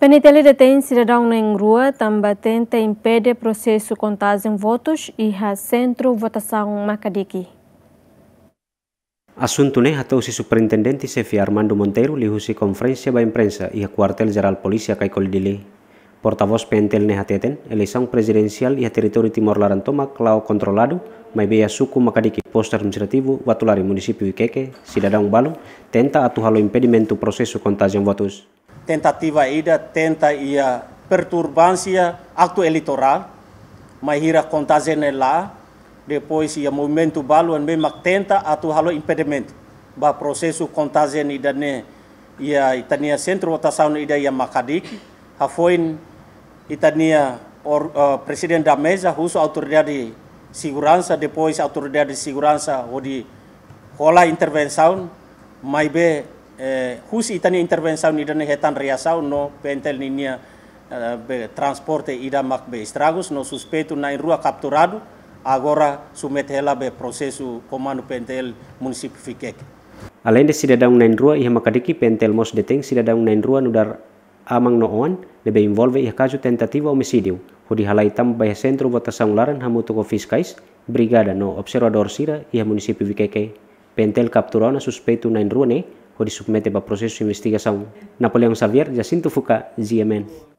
Penitele detém cidadão na também tenta impede processo contagem votos e a centro votação Macadique. Assunto ne né, hatau si superintendente Sefi Armando Monteiro lihusi conferência da imprensa e a quartel-geral polícia Kaikolidili. Portavoz pentel ne hateten, eleição presidencial e a território Timor-Larantoma, clau controlado, mas beia suku Macadique, posto administrativo, Vatulari, município Iqueque, cidadão Balo, tenta o impedimento processo contagem votos. tentativa ida tenta ia perturbansia acto eleitoral, mai hira kontazene la depois ia movimento baluan en mak tenta atu halo impediment. Ba prosesu kontazene ida ne ia itania centro votação ida ia makadik, hafoin itania or, uh, presiden da mesa, autoridad autoridade segurança, depois autoridade di segurança ou kola intervensaun, intervenção, be eh, hus itani ni idani hetan riasau no pentel ninia eh, be, transporte ida mak be estragos no suspeitu na rua capturado agora submete ela be processo comando pentel município fikek além de cidadão na rua iha makadiki pentel mos deteng cidadão na rua nudar amang no on lebe involve iha tentativa homicídio hudi halai tam sentru sentro votação laran hamutuko fiskais brigada no observador sira iha município fikek pentel capturado na suspeitu na rua ne hori suk mete ba proceso investigação Xavier Jacinto Foucault Ziemen